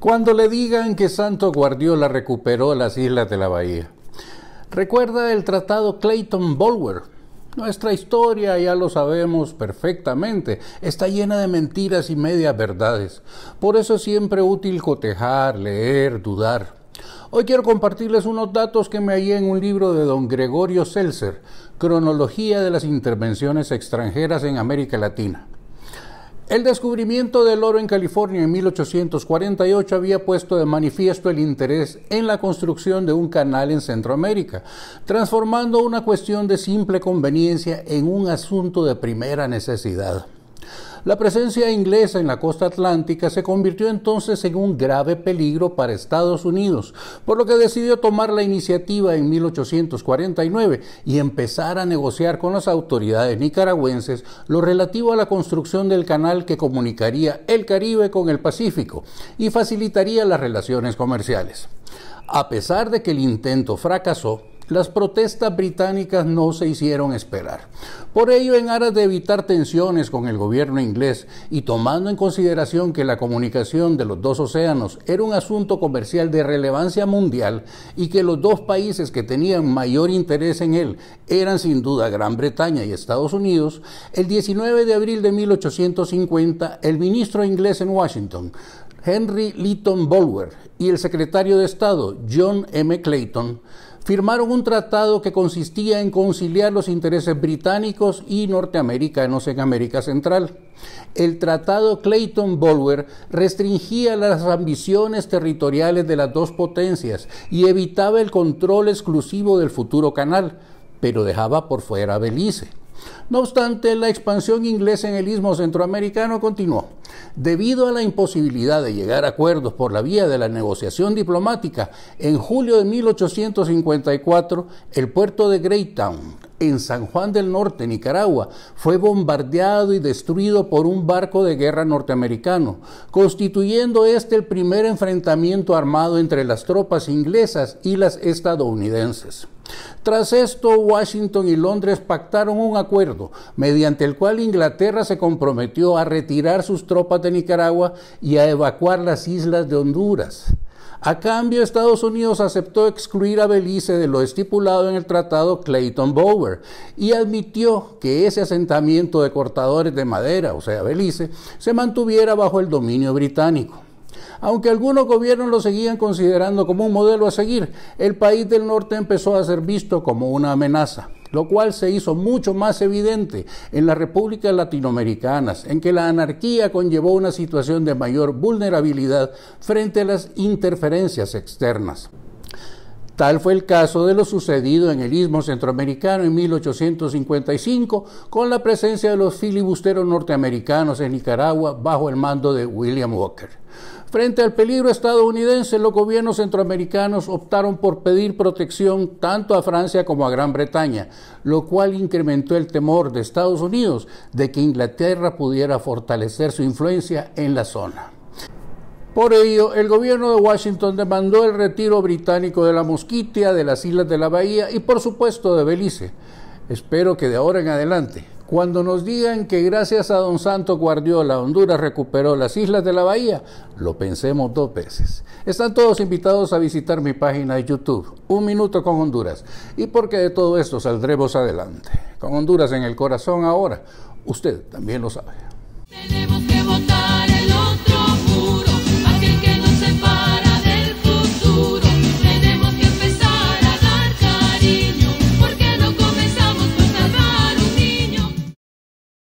cuando le digan que Santo Guardiola recuperó las islas de la Bahía. Recuerda el tratado Clayton Bulwer. Nuestra historia, ya lo sabemos perfectamente, está llena de mentiras y medias verdades. Por eso es siempre útil cotejar, leer, dudar. Hoy quiero compartirles unos datos que me hallé en un libro de don Gregorio Seltzer, Cronología de las Intervenciones Extranjeras en América Latina. El descubrimiento del oro en California en 1848 había puesto de manifiesto el interés en la construcción de un canal en Centroamérica, transformando una cuestión de simple conveniencia en un asunto de primera necesidad. La presencia inglesa en la costa atlántica se convirtió entonces en un grave peligro para Estados Unidos, por lo que decidió tomar la iniciativa en 1849 y empezar a negociar con las autoridades nicaragüenses lo relativo a la construcción del canal que comunicaría el Caribe con el Pacífico y facilitaría las relaciones comerciales. A pesar de que el intento fracasó, las protestas británicas no se hicieron esperar. Por ello, en aras de evitar tensiones con el gobierno inglés y tomando en consideración que la comunicación de los dos océanos era un asunto comercial de relevancia mundial y que los dos países que tenían mayor interés en él eran sin duda Gran Bretaña y Estados Unidos, el 19 de abril de 1850 el ministro inglés en Washington Henry Lytton Bulwer y el secretario de Estado John M. Clayton firmaron un tratado que consistía en conciliar los intereses británicos y norteamericanos en América Central. El tratado Clayton-Bulwer restringía las ambiciones territoriales de las dos potencias y evitaba el control exclusivo del futuro canal, pero dejaba por fuera Belice. No obstante, la expansión inglesa en el istmo centroamericano continuó. Debido a la imposibilidad de llegar a acuerdos por la vía de la negociación diplomática, en julio de 1854, el puerto de Greytown, en San Juan del Norte, Nicaragua, fue bombardeado y destruido por un barco de guerra norteamericano, constituyendo este el primer enfrentamiento armado entre las tropas inglesas y las estadounidenses. Tras esto, Washington y Londres pactaron un acuerdo mediante el cual Inglaterra se comprometió a retirar sus tropas de Nicaragua y a evacuar las islas de Honduras. A cambio, Estados Unidos aceptó excluir a Belice de lo estipulado en el tratado Clayton Bower y admitió que ese asentamiento de cortadores de madera, o sea, Belice, se mantuviera bajo el dominio británico aunque algunos gobiernos lo seguían considerando como un modelo a seguir, el país del norte empezó a ser visto como una amenaza lo cual se hizo mucho más evidente en las repúblicas latinoamericanas, en que la anarquía conllevó una situación de mayor vulnerabilidad frente a las interferencias externas. Tal fue el caso de lo sucedido en el Istmo Centroamericano en 1855 con la presencia de los filibusteros norteamericanos en Nicaragua bajo el mando de William Walker. Frente al peligro estadounidense, los gobiernos centroamericanos optaron por pedir protección tanto a Francia como a Gran Bretaña, lo cual incrementó el temor de Estados Unidos de que Inglaterra pudiera fortalecer su influencia en la zona. Por ello, el gobierno de Washington demandó el retiro británico de la mosquitia, de las islas de la Bahía y por supuesto de Belice. Espero que de ahora en adelante, cuando nos digan que gracias a don Santo Guardiola Honduras recuperó las islas de la Bahía, lo pensemos dos veces. Están todos invitados a visitar mi página de YouTube, Un Minuto con Honduras, y porque de todo esto saldremos adelante. Con Honduras en el corazón ahora, usted también lo sabe.